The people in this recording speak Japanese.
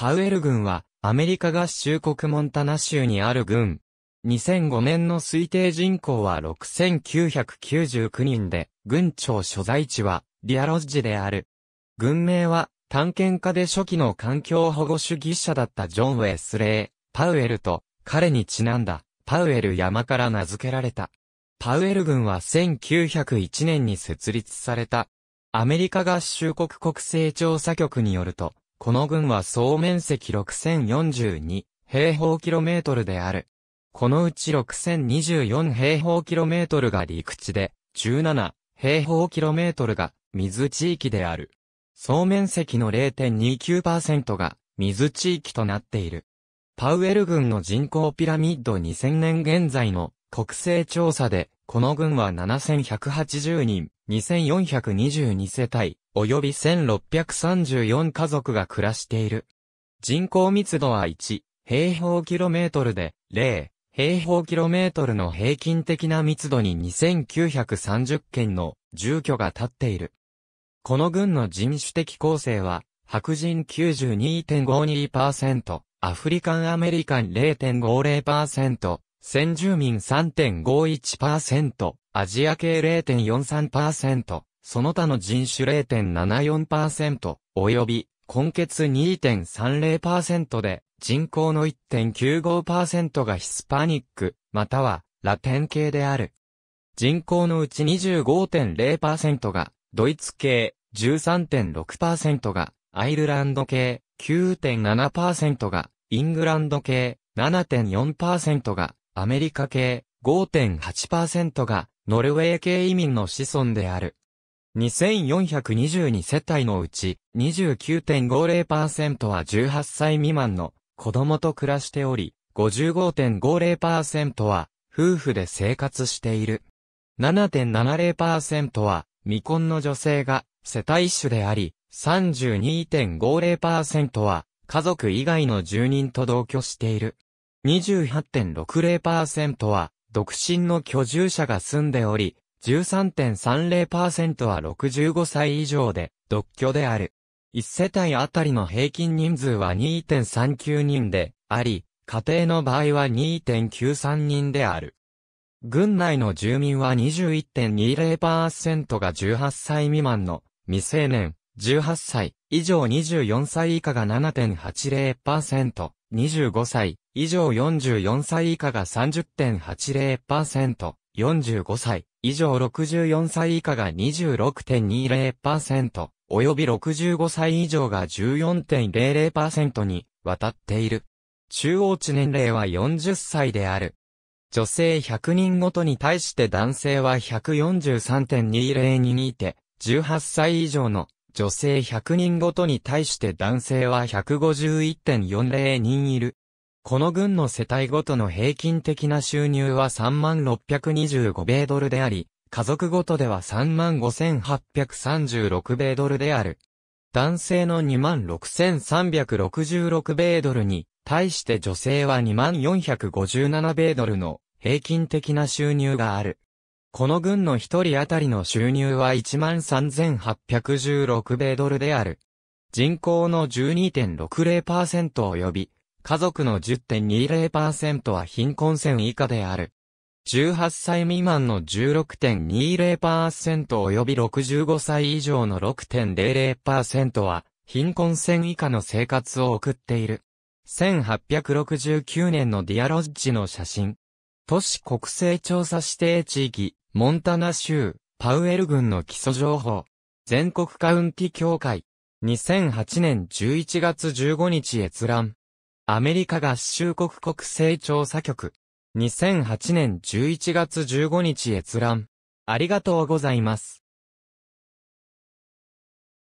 パウエル軍は、アメリカ合衆国モンタナ州にある軍。2005年の推定人口は6999人で、郡庁所在地は、リアロッジである。軍名は、探検家で初期の環境保護主義者だったジョン・ウェスレー、パウエルと、彼にちなんだ、パウエル山から名付けられた。パウエル軍は1901年に設立された。アメリカ合衆国国勢調査局によると、この軍は総面積6042平方キロメートルである。このうち6024平方キロメートルが陸地で、17平方キロメートルが水地域である。総面積の0.29%が水地域となっている。パウエル軍の人口ピラミッド2000年現在の国勢調査で、この軍は7180人、2422世帯、及び1634家族が暮らしている。人口密度は1、平方キロメートルで、0、平方キロメートルの平均的な密度に2930件の住居が建っている。この軍の人種的構成は、白人92.52%、アフリカンアメリカン0.50%、先住民3.51%、アジア系0.43%、その他の人種0.74%、及び、根血2.30%で、人口の1.95%がヒスパニック、または、ラテン系である。人口のうち25.0%が、ドイツ系、13.6%が、アイルランド系、9.7%が、イングランド系、7.4%が、アメリカ系、5.8%が、ノルウェー系移民の子孫である。2422世帯のうち29.50%は18歳未満の子供と暮らしており、55.50%は夫婦で生活している。7.70%は未婚の女性が世帯主であり、32.50%は家族以外の住人と同居している。28.60%は独身の居住者が住んでおり、13.30%は65歳以上で、独居である。1世帯あたりの平均人数は2.39人であり、家庭の場合は2.93人である。郡内の住民は21.20%が18歳未満の未成年、18歳以上24歳以下が7.80%、25歳以上44歳以下が30.80%、45歳以上64歳以下が26.20%、及び65歳以上が14.00%に渡っている。中央値年齢は40歳である。女性100人ごとに対して男性は143.20に似て、18歳以上の女性100人ごとに対して男性は151.40人いる。この軍の世帯ごとの平均的な収入は3625米ドルであり、家族ごとでは35,836米ドルである。男性の26,366米ドルに、対して女性は2457米ドルの平均的な収入がある。この軍の一人当たりの収入は13,816米ドルである。人口の12.60%及び、家族の10.20%は貧困線以下である。18歳未満の16.20%及び65歳以上の6.00%は貧困線以下の生活を送っている。1869年のディアロッジの写真。都市国勢調査指定地域、モンタナ州、パウエル郡の基礎情報。全国カウンティ協会。2008年11月15日閲覧。アメリカ合衆国国勢調査局。2008年11月15日閲覧。ありがとうございます。